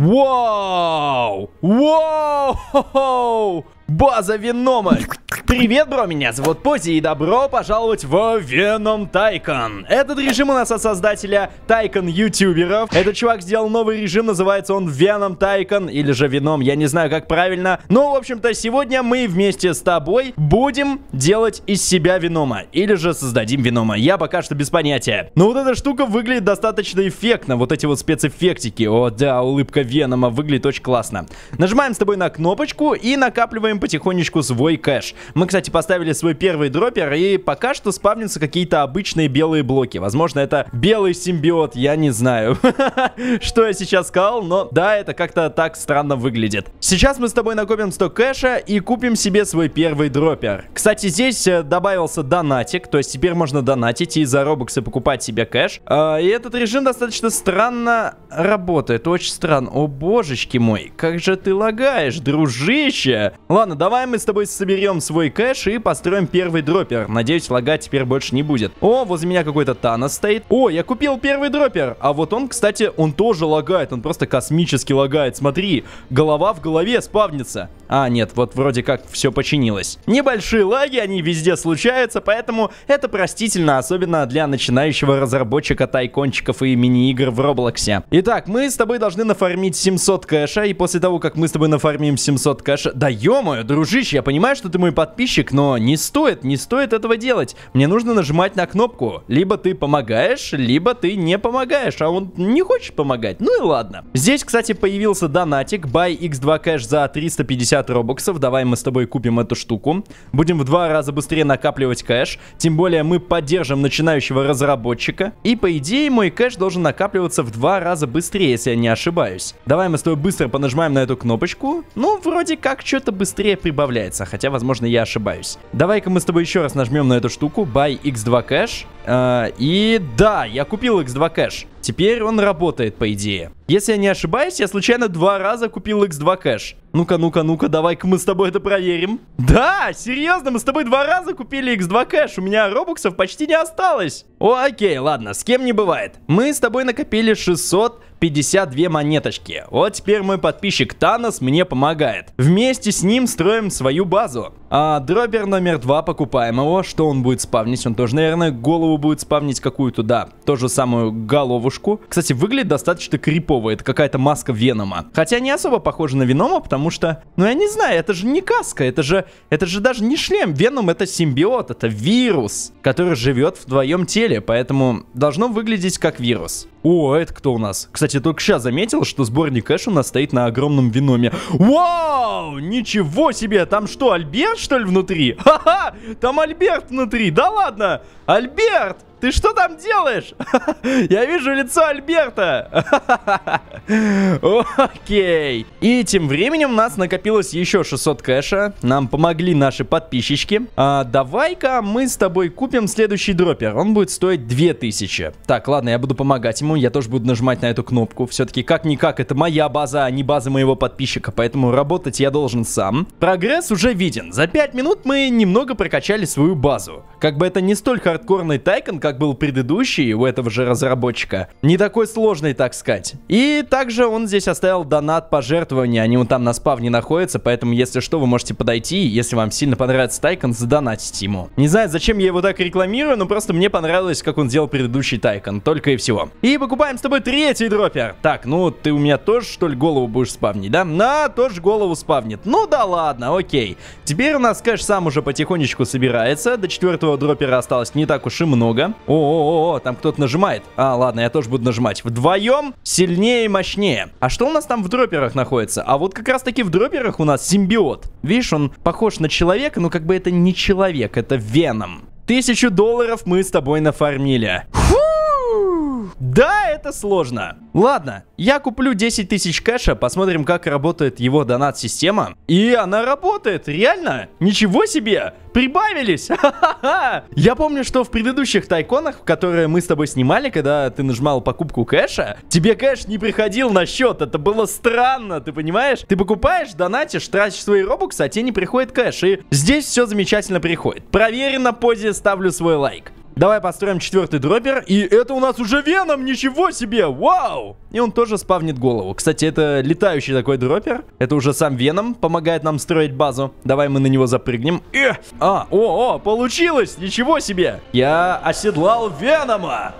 Whoa! Whoa! База Венома. Привет, бро, меня зовут Пози, и добро пожаловать в Веном Тайкон. Этот режим у нас от создателя Тайкон Ютуберов. Этот чувак сделал новый режим, называется он Веном Тайкон, или же Веном, я не знаю, как правильно. Но, в общем-то, сегодня мы вместе с тобой будем делать из себя Венома, или же создадим Венома, я пока что без понятия. Но вот эта штука выглядит достаточно эффектно, вот эти вот спецэффектики. О, да, улыбка Венома выглядит очень классно. Нажимаем с тобой на кнопочку и накапливаем потихонечку свой кэш. Мы, кстати, поставили свой первый дроппер, и пока что спавнятся какие-то обычные белые блоки. Возможно, это белый симбиот, я не знаю, что я сейчас сказал, но да, это как-то так странно выглядит. Сейчас мы с тобой накопим 100 кэша и купим себе свой первый дроппер. Кстати, здесь э, добавился донатик, то есть теперь можно донатить и за робоксы покупать себе кэш. А, и этот режим достаточно странно работает, очень странно. О божечки мой, как же ты лагаешь, дружище! Ладно, Ладно, давай мы с тобой соберем свой кэш и построим первый дроппер. Надеюсь, лага теперь больше не будет. О, возле меня какой-то Танос стоит. О, я купил первый дроппер. А вот он, кстати, он тоже лагает. Он просто космически лагает. Смотри, голова в голове спавнится. А, нет, вот вроде как все починилось. Небольшие лаги, они везде случаются, поэтому это простительно, особенно для начинающего разработчика тайкончиков и мини-игр в Роблоксе. Итак, мы с тобой должны нафармить 700 кэша, и после того, как мы с тобой нафармим 700 кэша... Да ё «Э, дружище, я понимаю, что ты мой подписчик, но не стоит, не стоит этого делать. Мне нужно нажимать на кнопку. Либо ты помогаешь, либо ты не помогаешь, а он не хочет помогать. Ну и ладно. Здесь, кстати, появился донатик. Buy X2 Cash за 350 робоксов. Давай мы с тобой купим эту штуку. Будем в два раза быстрее накапливать кэш. Тем более мы поддержим начинающего разработчика. И по идее мой кэш должен накапливаться в два раза быстрее, если я не ошибаюсь. Давай мы с тобой быстро понажимаем на эту кнопочку. Ну, вроде как, что-то быстрее доверие прибавляется, хотя, возможно, я ошибаюсь. Давай-ка мы с тобой еще раз нажмем на эту штуку, buy x2 cash, а, и да, я купил X2 кэш. Теперь он работает, по идее. Если я не ошибаюсь, я случайно два раза купил X2 кэш. Ну-ка, ну-ка, ну-ка, давай-ка мы с тобой это проверим. Да, серьезно, мы с тобой два раза купили X2 кэш. У меня робоксов почти не осталось. О, окей, ладно, с кем не бывает. Мы с тобой накопили 652 монеточки. Вот теперь мой подписчик Танос мне помогает. Вместе с ним строим свою базу. А дробер номер два покупаем его. Что он будет спавнить? Он тоже, наверное, голову будет спавнить какую-то, да, ту же самую головушку. Кстати, выглядит достаточно крипово, это какая-то маска Венома. Хотя не особо похожа на Венома, потому что, ну я не знаю, это же не каска, это же, это же даже не шлем. Веном это симбиот, это вирус, который живет в твоем теле, поэтому должно выглядеть как вирус. О, это кто у нас? Кстати, только сейчас заметил, что сборник Кэш у нас стоит на огромном виноме. Вау! Ничего себе! Там что, Альберт, что ли, внутри? Ха-ха! Там Альберт внутри! Да ладно! Альберт! Ты что там делаешь? Я вижу лицо Альберта. Окей. И тем временем у нас накопилось еще 600 кэша. Нам помогли наши подписчики. А, Давай-ка мы с тобой купим следующий дроппер. Он будет стоить 2000. Так, ладно, я буду помогать ему. Я тоже буду нажимать на эту кнопку. Все-таки как-никак, это моя база, а не база моего подписчика. Поэтому работать я должен сам. Прогресс уже виден. За 5 минут мы немного прокачали свою базу. Как бы это не столь хардкорный тайкон, как как был предыдущий у этого же разработчика, не такой сложный, так сказать. И также он здесь оставил донат пожертвования, они вот там на спавне находятся, поэтому если что, вы можете подойти, если вам сильно понравится Тайкон, задонатить ему. Не знаю, зачем я его так рекламирую, но просто мне понравилось, как он сделал предыдущий Тайкон, только и всего. И покупаем с тобой третий дроппер. Так, ну ты у меня тоже, что ли, голову будешь спавнить, да? На, тоже голову спавнит. Ну да ладно, окей. Теперь у нас кэш сам уже потихонечку собирается, до четвертого дроппера осталось не так уж и много. О-о-о, там кто-то нажимает. А, ладно, я тоже буду нажимать. Вдвоем сильнее и мощнее. А что у нас там в дроперах находится? А вот как раз таки в дроперах у нас симбиот. Видишь, он похож на человека, но как бы это не человек, это веном. Тысячу долларов мы с тобой нафармили. Фу! Да, это сложно. Ладно, я куплю 10 тысяч кэша, посмотрим, как работает его донат-система. И она работает, реально. Ничего себе, прибавились. Ха-ха-ха. Я помню, что в предыдущих тайконах, которые мы с тобой снимали, когда ты нажимал покупку кэша, тебе кэш не приходил на счет. Это было странно, ты понимаешь? Ты покупаешь, донатишь, тратишь свои робоксы, а тебе не приходит кэш. И здесь все замечательно приходит. Проверено позе ставлю свой лайк. Давай построим четвертый дроппер И это у нас уже Веном, ничего себе, вау! И он тоже спавнит голову. Кстати, это летающий такой дроппер, Это уже сам Веном помогает нам строить базу. Давай мы на него запрыгнем. Э! А, о, о, получилось, ничего себе! Я оседлал Венома!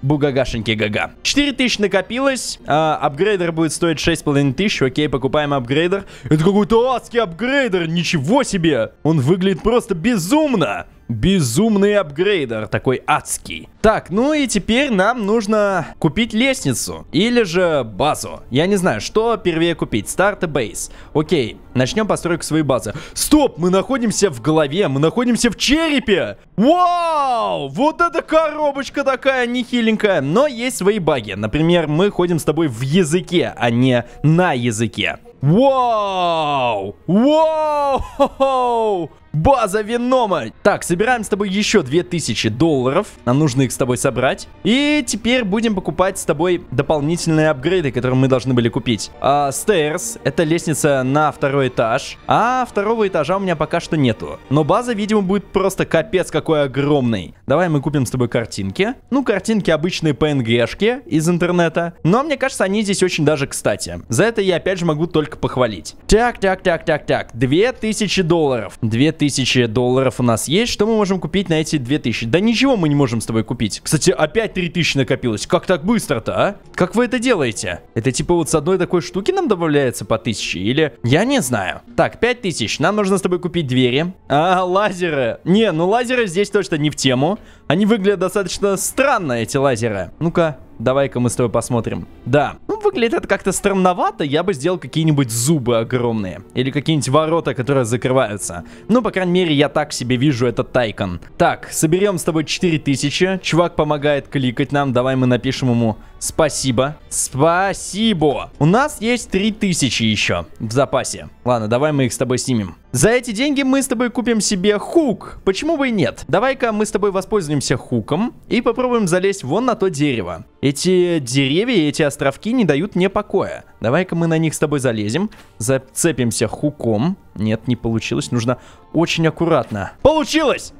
Бугагашеньки гага. 4000 накопилось. А, апгрейдер будет стоить 6500. Окей, покупаем апгрейдер. Это какой-то адский апгрейдер, ничего себе! Он выглядит просто безумно! Безумный апгрейдер, такой адский. Так, ну и теперь нам нужно купить лестницу или же базу. Я не знаю, что первее купить, старт и бейс. Окей, начнем постройку своей базы. Стоп, мы находимся в голове, мы находимся в черепе. Вау, вот эта коробочка такая нехиленькая. Но есть свои баги. Например, мы ходим с тобой в языке, а не на языке. Вау! Вау! База Венома. Так, собираем с тобой еще 2000 долларов. Нам нужно их с тобой собрать. И теперь будем покупать с тобой дополнительные апгрейды, которые мы должны были купить. А, stairs — это лестница на второй этаж. А второго этажа у меня пока что нету. Но база, видимо, будет просто капец какой огромный. Давай мы купим с тобой картинки. Ну, картинки обычные PNG-шки из интернета. Но мне кажется, они здесь очень даже кстати. За это я опять же могу только похвалить. Так, так, так, так, так. 2000 долларов. 2000 2000 долларов у нас есть. Что мы можем купить на эти 2000? Да ничего мы не можем с тобой купить. Кстати, опять 3000 накопилось. Как так быстро-то, а? Как вы это делаете? Это типа вот с одной такой штуки нам добавляется по 1000? Или... Я не знаю. Так, 5000. Нам нужно с тобой купить двери. А, лазеры. Не, ну лазеры здесь точно не в тему. Они выглядят достаточно странно, эти лазеры. Ну-ка. Давай-ка мы с тобой посмотрим. Да, ну выглядит это как-то странновато, я бы сделал какие-нибудь зубы огромные. Или какие-нибудь ворота, которые закрываются. Ну, по крайней мере, я так себе вижу этот Тайкон. Так, соберем с тобой 4000. Чувак помогает кликать нам, давай мы напишем ему спасибо. Спасибо! У нас есть 3000 еще в запасе. Ладно, давай мы их с тобой снимем. За эти деньги мы с тобой купим себе хук. Почему бы и нет? Давай-ка мы с тобой воспользуемся хуком и попробуем залезть вон на то дерево. Эти деревья, эти островки не дают мне покоя. Давай-ка мы на них с тобой залезем, зацепимся хуком. Нет, не получилось, нужно очень аккуратно. Получилось!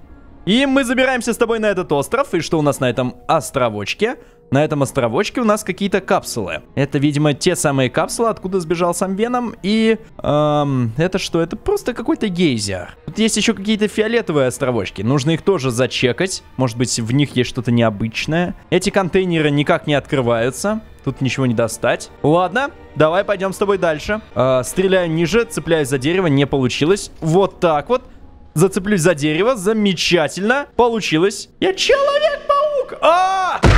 И мы забираемся с тобой на этот остров. И что у нас на этом островочке? На этом островочке у нас какие-то капсулы. Это, видимо, те самые капсулы, откуда сбежал сам Веном. И эм, это что? Это просто какой-то гейзер. Тут есть еще какие-то фиолетовые островочки. Нужно их тоже зачекать. Может быть, в них есть что-то необычное. Эти контейнеры никак не открываются. Тут ничего не достать. Ладно, давай пойдем с тобой дальше. Э, стреляю ниже, цепляюсь за дерево, не получилось. Вот так вот. Зацеплюсь за дерево, замечательно. Получилось. Я человек-паук! А! -а, -а!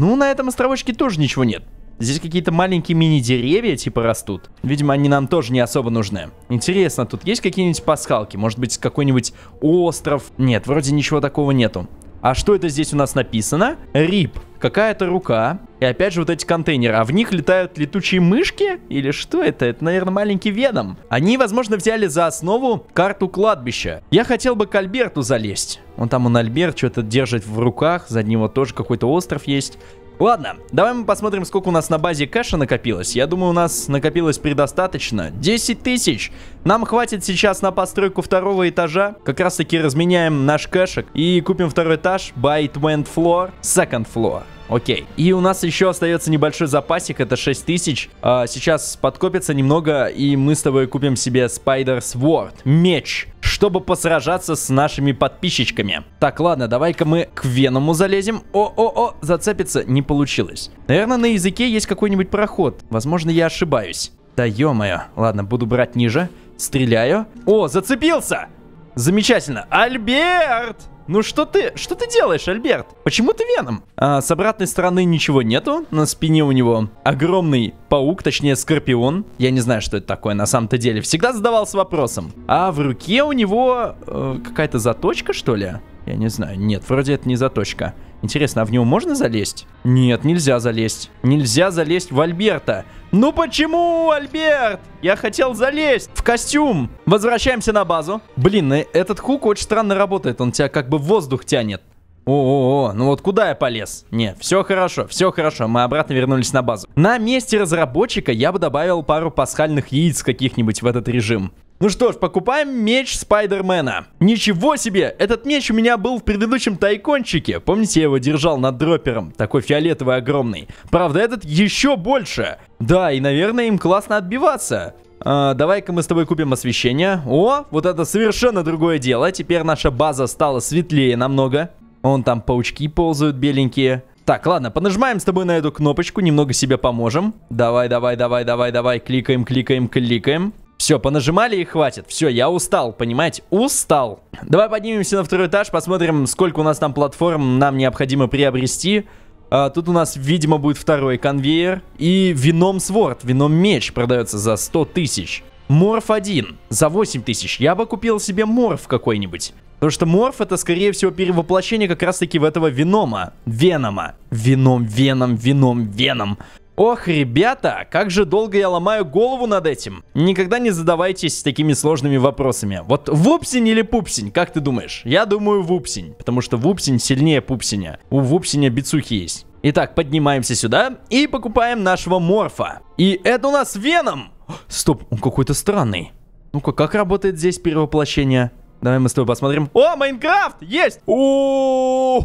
Ну, на этом островочке тоже ничего нет. Здесь какие-то маленькие мини-деревья типа растут. Видимо, они нам тоже не особо нужны. Интересно, тут есть какие-нибудь пасхалки? Может быть, какой-нибудь остров? Нет, вроде ничего такого нету. А что это здесь у нас написано? Рип. Какая-то рука. И опять же вот эти контейнеры. А в них летают летучие мышки? Или что это? Это, наверное, маленький Веном. Они, возможно, взяли за основу карту кладбища. Я хотел бы к Альберту залезть. Он там, он Альберт, что-то держит в руках. За него тоже какой-то остров есть. Ладно, давай мы посмотрим, сколько у нас на базе кэша накопилось. Я думаю, у нас накопилось предостаточно. 10 тысяч. Нам хватит сейчас на постройку второго этажа. Как раз таки разменяем наш кэшек и купим второй этаж. Bite went floor, second floor. Окей. И у нас еще остается небольшой запасик, это 6000. А, сейчас подкопится немного, и мы с тобой купим себе Spider's Sword. Меч чтобы посражаться с нашими подписчиками. Так, ладно, давай-ка мы к Веному залезем. О-о-о, зацепиться не получилось. Наверное, на языке есть какой-нибудь проход. Возможно, я ошибаюсь. Да ё-моё. Ладно, буду брать ниже. Стреляю. О, зацепился! Замечательно. Альберт! Ну что ты, что ты делаешь, Альберт? Почему ты Веном? А, с обратной стороны ничего нету. На спине у него огромный паук, точнее скорпион. Я не знаю, что это такое на самом-то деле. Всегда задавался вопросом. А в руке у него э, какая-то заточка, что ли? Я не знаю. Нет, вроде это не заточка. Интересно, а в него можно залезть? Нет, нельзя залезть. Нельзя залезть в Альберта. Ну почему, Альберт? Я хотел залезть в костюм. Возвращаемся на базу. Блин, э, этот хук очень странно работает. Он тебя как бы в воздух тянет. О, -о, о ну вот куда я полез? Не, все хорошо, все хорошо, мы обратно вернулись на базу. На месте разработчика я бы добавил пару пасхальных яиц каких-нибудь в этот режим. Ну что ж, покупаем меч Спайдермена. Ничего себе! Этот меч у меня был в предыдущем тайкончике. Помните, я его держал над дропером? Такой фиолетовый огромный. Правда, этот еще больше. Да, и, наверное, им классно отбиваться. А, Давай-ка мы с тобой купим освещение. О, вот это совершенно другое дело. Теперь наша база стала светлее намного. Вон там паучки ползают беленькие. Так, ладно, понажимаем с тобой на эту кнопочку, немного себе поможем. Давай, давай, давай, давай, давай, кликаем, кликаем, кликаем. Все, понажимали и хватит. Все, я устал, понимаете? Устал. Давай поднимемся на второй этаж, посмотрим, сколько у нас там платформ нам необходимо приобрести. А, тут у нас, видимо, будет второй конвейер. И вином сворд, вином меч продается за 100 тысяч. Морф 1 за 8 тысяч. Я бы купил себе морф какой-нибудь. Потому что морф это, скорее всего, перевоплощение как раз-таки в этого винома, Венома. вином, веном, вином, веном. Ох, ребята, как же долго я ломаю голову над этим. Никогда не задавайтесь такими сложными вопросами. Вот вупсень или пупсень, как ты думаешь? Я думаю вупсень, потому что вупсень сильнее пупсеня. У вупсеня бицухи есть. Итак, поднимаемся сюда и покупаем нашего морфа. И это у нас Веном! Стоп, он какой-то странный. Ну-ка, как работает здесь перевоплощение? Давай мы с тобой посмотрим. О, Майнкрафт! Есть! О,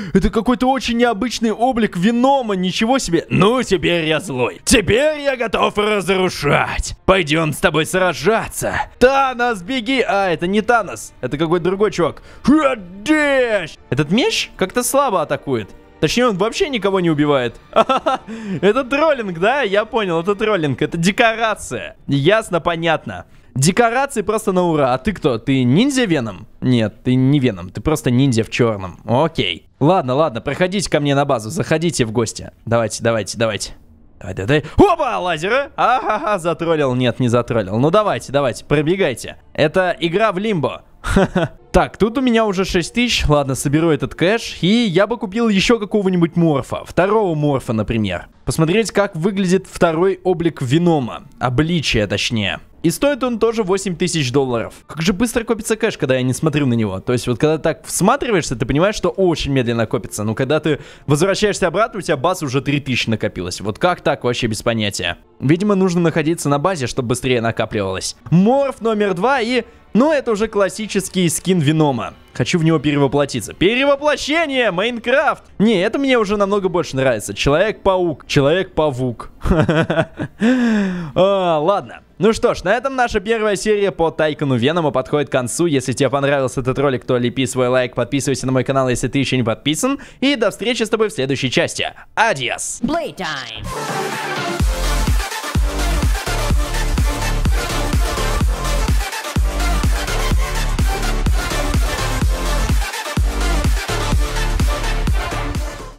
Это какой-то очень необычный облик Венома, ничего себе! Ну, теперь я злой. Теперь я готов разрушать. Пойдем с тобой сражаться. Танос, беги! А, это не Танос, это какой-то другой чувак. Ходишь! Этот меч как-то слабо атакует. Точнее, он вообще никого не убивает. Это троллинг, да? Я понял, это троллинг, это декорация. Ясно, понятно. Декорации просто на ура. А ты кто? Ты ниндзя Веном? Нет, ты не Веном, ты просто ниндзя в черном. Окей. Ладно, ладно, проходите ко мне на базу, заходите в гости. Давайте, давайте, давайте. Давай, давай, давай. Опа, лазеры! Ага, затроллил. Нет, не затроллил. Ну давайте, давайте, пробегайте. Это игра в лимбо. Так, тут у меня уже 6 тысяч, ладно, соберу этот кэш, и я бы купил еще какого-нибудь морфа, второго морфа, например. Посмотреть, как выглядит второй облик Венома, обличие точнее. И стоит он тоже 8 тысяч долларов. Как же быстро копится кэш, когда я не смотрю на него. То есть вот когда так всматриваешься, ты понимаешь, что очень медленно копится. Но когда ты возвращаешься обратно, у тебя баз уже 3000 накопилось. Вот как так, вообще без понятия. Видимо, нужно находиться на базе, чтобы быстрее накапливалось. Морф номер два и но это уже классический скин Венома. Хочу в него перевоплотиться. Перевоплощение! Майнкрафт! Не, это мне уже намного больше нравится. Человек-паук. Человек-павук. А, ладно. Ну что ж, на этом наша первая серия по Тайкону Веному подходит к концу. Если тебе понравился этот ролик, то лепи свой лайк, подписывайся на мой канал, если ты еще не подписан. И до встречи с тобой в следующей части. Адьяс! Playtime.